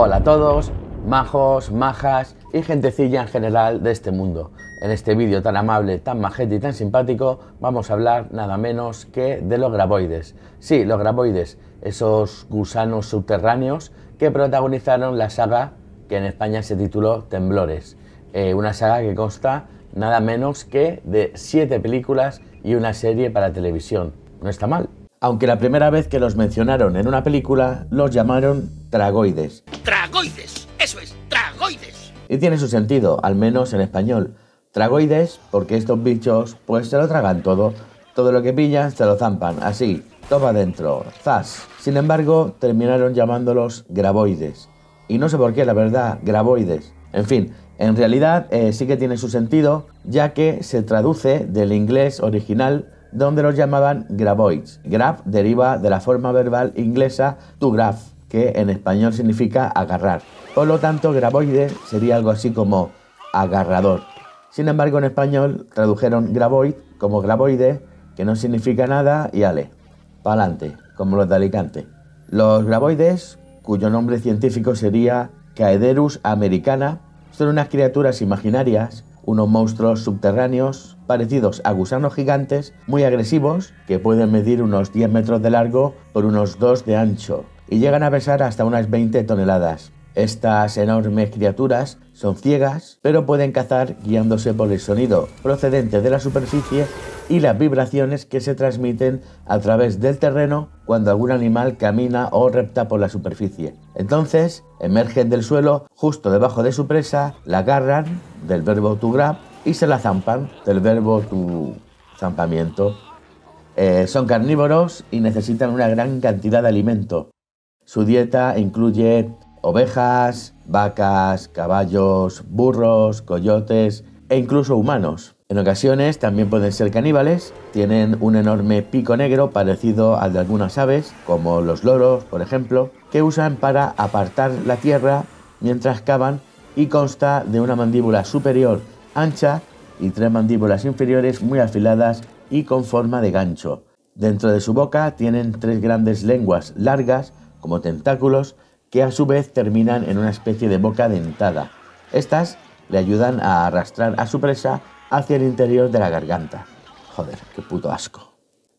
Hola a todos, majos, majas y gentecilla en general de este mundo. En este vídeo tan amable, tan majete y tan simpático vamos a hablar nada menos que de los graboides. Sí, los graboides, esos gusanos subterráneos que protagonizaron la saga que en España se tituló Temblores. Eh, una saga que consta nada menos que de siete películas y una serie para televisión. No está mal. Aunque la primera vez que los mencionaron en una película, los llamaron tragoides. Tragoides, eso es, tragoides. Y tiene su sentido, al menos en español. Tragoides, porque estos bichos pues se lo tragan todo. Todo lo que pillan se lo zampan, así, toma dentro, zas. Sin embargo, terminaron llamándolos graboides Y no sé por qué, la verdad, Graboides, En fin, en realidad eh, sí que tiene su sentido, ya que se traduce del inglés original donde los llamaban graboids Grab deriva de la forma verbal inglesa to graph, que en español significa agarrar. Por lo tanto, graboide sería algo así como agarrador. Sin embargo, en español tradujeron graboid como graboide, que no significa nada, y ale, pa'lante, como los de Alicante. Los graboides, cuyo nombre científico sería Caederus americana, son unas criaturas imaginarias, unos monstruos subterráneos parecidos a gusanos gigantes muy agresivos que pueden medir unos 10 metros de largo por unos 2 de ancho y llegan a pesar hasta unas 20 toneladas. Estas enormes criaturas son ciegas, pero pueden cazar guiándose por el sonido procedente de la superficie y las vibraciones que se transmiten a través del terreno cuando algún animal camina o repta por la superficie. Entonces, emergen del suelo justo debajo de su presa, la agarran, del verbo to grab, y se la zampan, del verbo to zampamiento. Eh, son carnívoros y necesitan una gran cantidad de alimento. Su dieta incluye ovejas, vacas, caballos, burros, coyotes e incluso humanos. En ocasiones también pueden ser caníbales, tienen un enorme pico negro parecido al de algunas aves, como los loros, por ejemplo, que usan para apartar la tierra mientras cavan y consta de una mandíbula superior ancha y tres mandíbulas inferiores muy afiladas y con forma de gancho. Dentro de su boca tienen tres grandes lenguas largas como tentáculos que a su vez terminan en una especie de boca dentada. Estas le ayudan a arrastrar a su presa hacia el interior de la garganta. Joder, qué puto asco.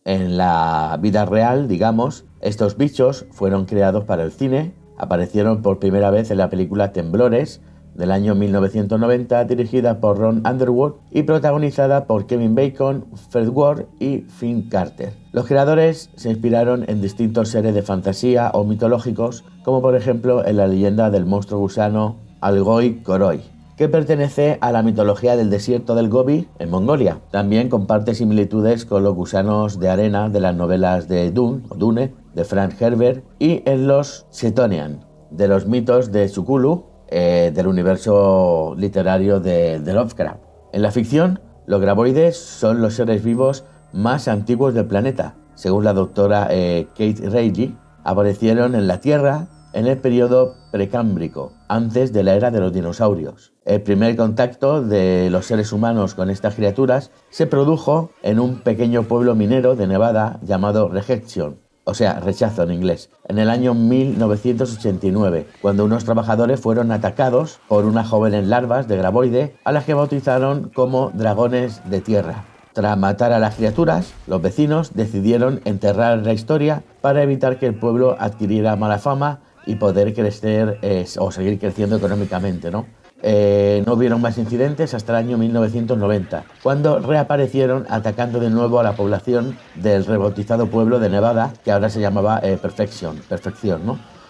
En la vida real, digamos, estos bichos fueron creados para el cine, aparecieron por primera vez en la película Temblores del año 1990, dirigida por Ron Underwood y protagonizada por Kevin Bacon, Fred Ward y Finn Carter. Los creadores se inspiraron en distintos seres de fantasía o mitológicos, como por ejemplo en la leyenda del monstruo gusano Algoi Koroi, que pertenece a la mitología del desierto del Gobi en Mongolia. También comparte similitudes con los gusanos de arena de las novelas de Dune, Dune de Frank Herbert y en los setonian de los mitos de Sukulu eh, del universo literario de, Lovecraft. En la ficción, los graboides son los seres vivos más antiguos del planeta. Según la doctora eh, Kate Reilly, aparecieron en la Tierra en el periodo precámbrico, antes de la era de los dinosaurios. El primer contacto de los seres humanos con estas criaturas se produjo en un pequeño pueblo minero de Nevada llamado Rejection, o sea, rechazo en inglés, en el año 1989, cuando unos trabajadores fueron atacados por unas jóvenes larvas de graboide a las que bautizaron como dragones de tierra. Tras matar a las criaturas, los vecinos decidieron enterrar la historia para evitar que el pueblo adquiriera mala fama y poder crecer eh, o seguir creciendo económicamente, ¿no? Eh, no hubieron más incidentes hasta el año 1990, cuando reaparecieron atacando de nuevo a la población del rebautizado pueblo de Nevada, que ahora se llamaba eh, Perfection, Perfección.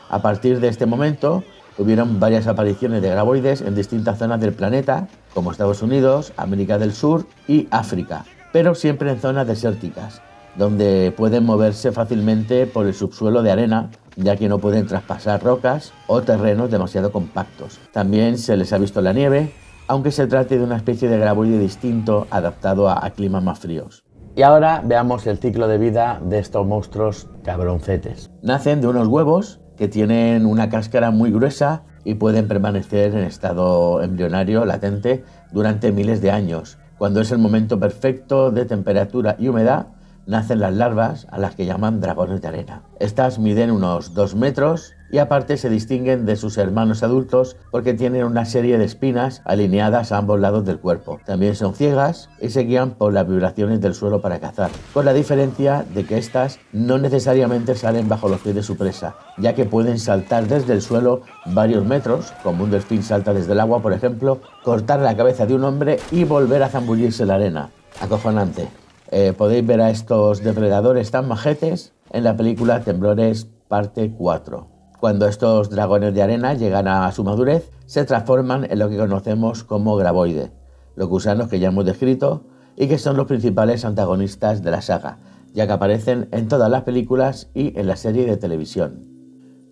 A partir de este momento hubieron varias apariciones de graboides en distintas zonas del planeta, como Estados Unidos, América del Sur y África, pero siempre en zonas desérticas donde pueden moverse fácilmente por el subsuelo de arena, ya que no pueden traspasar rocas o terrenos demasiado compactos. También se les ha visto la nieve, aunque se trate de una especie de graboide distinto adaptado a, climas más fríos. Y ahora veamos el ciclo de vida de estos monstruos cabroncetes. Nacen de unos huevos que tienen una cáscara muy gruesa y pueden permanecer en estado embrionario latente durante miles de años, cuando es el momento perfecto de temperatura y humedad nacen las larvas a las que llaman dragones de arena. Estas miden unos 2 metros y aparte se distinguen de sus hermanos adultos porque tienen una serie de espinas alineadas a ambos lados del cuerpo. También son ciegas y se guían por las vibraciones del suelo para cazar, con la diferencia de que estas no necesariamente salen bajo los pies de su presa, ya que pueden saltar desde el suelo varios metros, como un delfín salta desde el agua por ejemplo, cortar la cabeza de un hombre y volver a zambullirse la arena. Acojonante. Eh, podéis ver a estos depredadores tan majetes en la película Temblores parte 4. Cuando estos dragones de arena llegan a su madurez, se transforman en lo que conocemos como graboides, los gusanos que ya hemos descrito y que son los principales antagonistas de la saga, ya que aparecen en todas las películas y en la serie de televisión.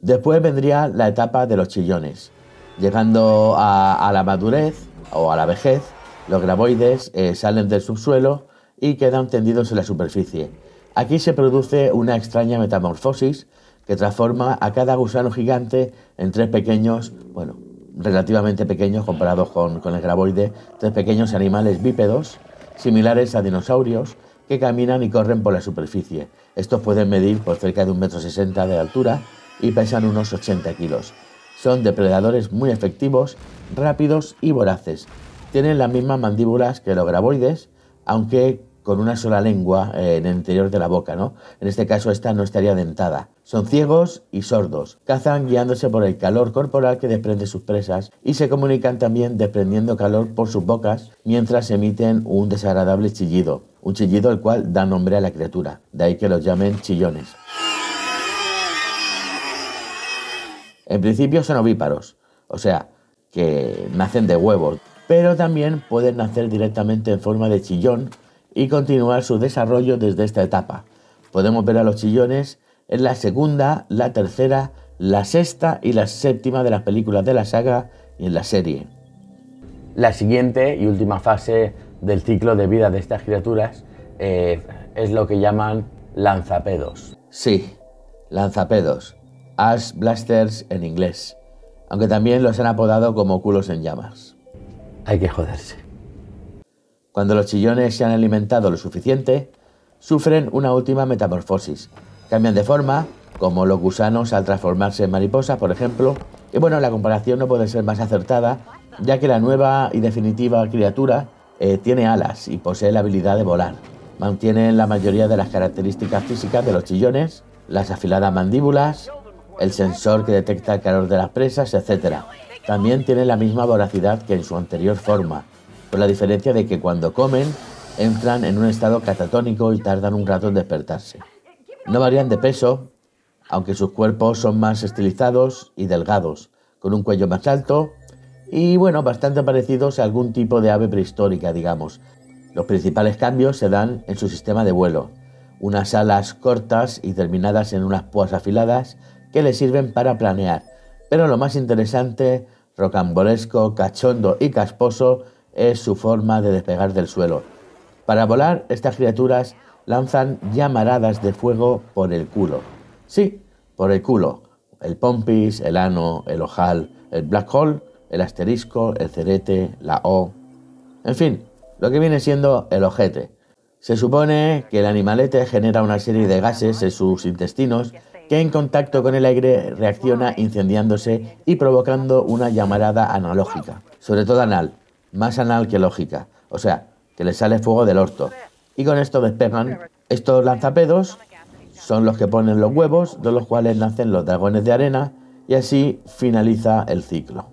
Después vendría la etapa de los chillones. Llegando a, la madurez o a la vejez, los graboides eh, salen del subsuelo y quedan tendidos en la superficie. Aquí se produce una extraña metamorfosis que transforma a cada gusano gigante en tres pequeños, bueno, relativamente pequeños comparados con, el graboide, tres pequeños animales bípedos similares a dinosaurios que caminan y corren por la superficie. Estos pueden medir por cerca de un metro sesenta de altura y pesan unos 80 kilos. Son depredadores muy efectivos, rápidos y voraces. Tienen las mismas mandíbulas que los graboides, aunque con una sola lengua eh, en el interior de la boca, ¿no? En este caso esta no estaría dentada. Son ciegos y sordos. Cazan guiándose por el calor corporal que desprende sus presas y se comunican también desprendiendo calor por sus bocas mientras emiten un desagradable chillido, un chillido el cual da nombre a la criatura, de ahí que los llamen chillones. En principio son ovíparos, o sea, que nacen de huevos, pero también pueden nacer directamente en forma de chillón y continuar su desarrollo desde esta etapa. Podemos ver a los chillones en la segunda, la tercera, la sexta y la séptima de las películas de la saga y en la serie. La siguiente y última fase del ciclo de vida de estas criaturas eh, es lo que llaman lanzapedos. Sí, lanzapedos, ash blasters en inglés, aunque también los han apodado como culos en llamas. Hay que joderse. Cuando los chillones se han alimentado lo suficiente, sufren una última metamorfosis. Cambian de forma, como los gusanos al transformarse en mariposas, por ejemplo. Y bueno, la comparación no puede ser más acertada, ya que la nueva y definitiva criatura eh, tiene alas y posee la habilidad de volar. Mantiene la mayoría de las características físicas de los chillones, las afiladas mandíbulas, el sensor que detecta el calor de las presas, etc. También tiene la misma voracidad que en su anterior forma, con la diferencia de que cuando comen entran en un estado catatónico y tardan un rato en despertarse. No varían de peso, aunque sus cuerpos son más estilizados y delgados, con un cuello más alto y bueno, bastante parecidos a algún tipo de ave prehistórica, digamos. Los principales cambios se dan en su sistema de vuelo, unas alas cortas y terminadas en unas púas afiladas que le sirven para planear. Pero lo más interesante, rocambolesco, cachondo y casposo es su forma de despegar del suelo. Para volar, estas criaturas lanzan llamaradas de fuego por el culo. Sí, por el culo. El pompis, el ano, el ojal, el black hole, el asterisco, el cerete, la O. En fin, lo que viene siendo el ojete. Se supone que el animalete genera una serie de gases en sus intestinos que en contacto con el aire reacciona incendiándose y provocando una llamarada analógica, sobre todo anal, más anal que lógica, o sea, que le sale fuego del orto. Y con esto despegan. Estos lanzapedos son los que ponen los huevos, de los cuales nacen los dragones de arena, y así finaliza el ciclo.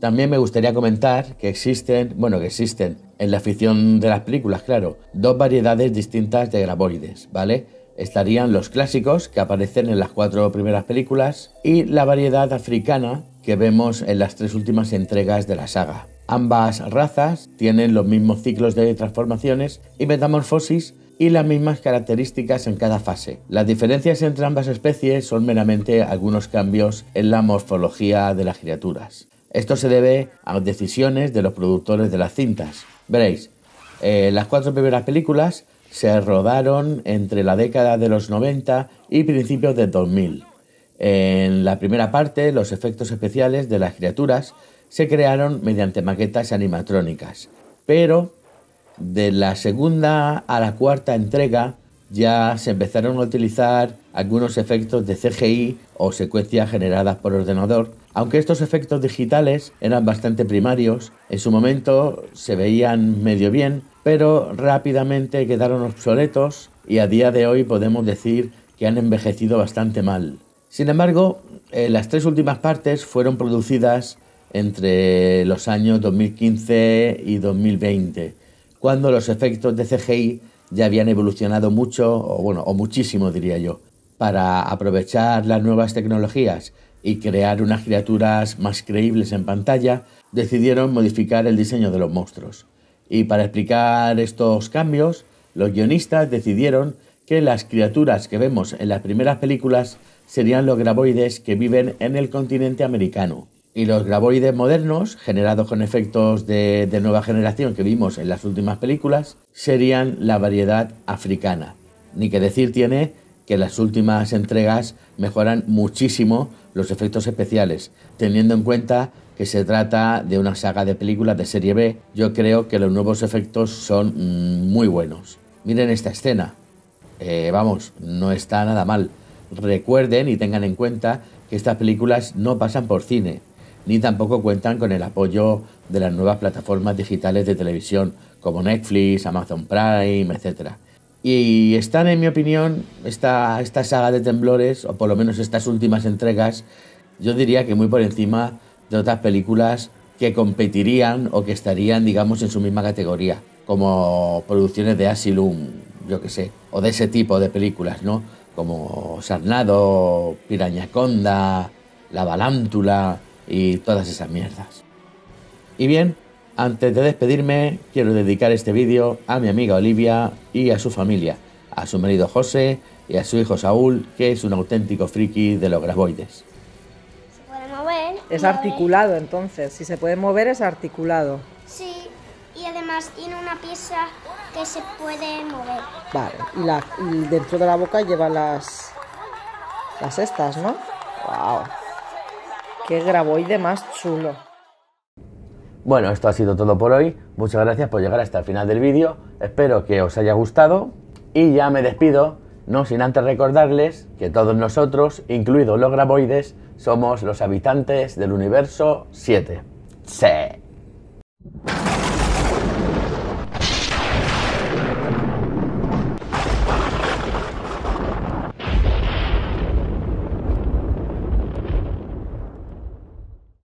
También me gustaría comentar que existen, bueno, que existen en la ficción de las películas, claro, dos variedades distintas de graboides, ¿vale? Estarían los clásicos que aparecen en las cuatro primeras películas y la variedad africana que vemos en las tres últimas entregas de la saga. Ambas razas tienen los mismos ciclos de transformaciones y metamorfosis y las mismas características en cada fase. Las diferencias entre ambas especies son meramente algunos cambios en la morfología de las criaturas. Esto se debe a decisiones de los productores de las cintas. Veréis, eh, las cuatro primeras películas se rodaron entre la década de los 90 y principios de 2000. En la primera parte, los efectos especiales de las criaturas se crearon mediante maquetas animatrónicas. Pero de la segunda a la cuarta entrega ya se empezaron a utilizar algunos efectos de CGI o secuencias generadas por ordenador, aunque estos efectos digitales eran bastante primarios, en su momento se veían medio bien, pero rápidamente quedaron obsoletos y a día de hoy podemos decir que han envejecido bastante mal. Sin embargo, eh, las tres últimas partes fueron producidas entre los años 2015 y 2020, cuando los efectos de CGI ya habían evolucionado mucho, o bueno, o muchísimo diría yo, para aprovechar las nuevas tecnologías y crear unas criaturas más creíbles en pantalla, decidieron modificar el diseño de los monstruos. Y para explicar estos cambios, los guionistas decidieron que las criaturas que vemos en las primeras películas serían los graboides que viven en el continente americano y los graboides modernos, generados con efectos de, nueva generación que vimos en las últimas películas, serían la variedad africana. Ni que decir tiene que las últimas entregas mejoran muchísimo los efectos especiales, teniendo en cuenta que se trata de una saga de películas de serie B, yo creo que los nuevos efectos son mm, muy buenos. Miren esta escena, eh, vamos, no está nada mal. Recuerden y tengan en cuenta que estas películas no pasan por cine, ni tampoco cuentan con el apoyo de las nuevas plataformas digitales de televisión como Netflix, Amazon Prime, etc. Y están, en mi opinión, esta, esta saga de temblores, o por lo menos estas últimas entregas, yo diría que muy por encima de otras películas que competirían o que estarían, digamos, en su misma categoría, como producciones de Asylum, yo qué sé, o de ese tipo de películas, ¿no? Como Sarnado, Pirañaconda, La Balántula, y todas esas mierdas. Y bien, antes de despedirme, quiero dedicar este vídeo a mi amiga Olivia y a su familia, a su marido José y a su hijo Saúl, que es un auténtico friki de los graboides. Se puede mover. Es articulado entonces, si se puede mover es articulado. Sí, y además tiene una pieza que se puede mover. Vale, y, y dentro de la boca lleva las, las estas, ¿no? ¡Wow! Qué graboide más chulo. Bueno, esto ha sido todo por hoy. Muchas gracias por llegar hasta el final del vídeo. Espero que os haya gustado. Y ya me despido, no sin antes recordarles que todos nosotros, incluidos los graboides, somos los habitantes del universo 7.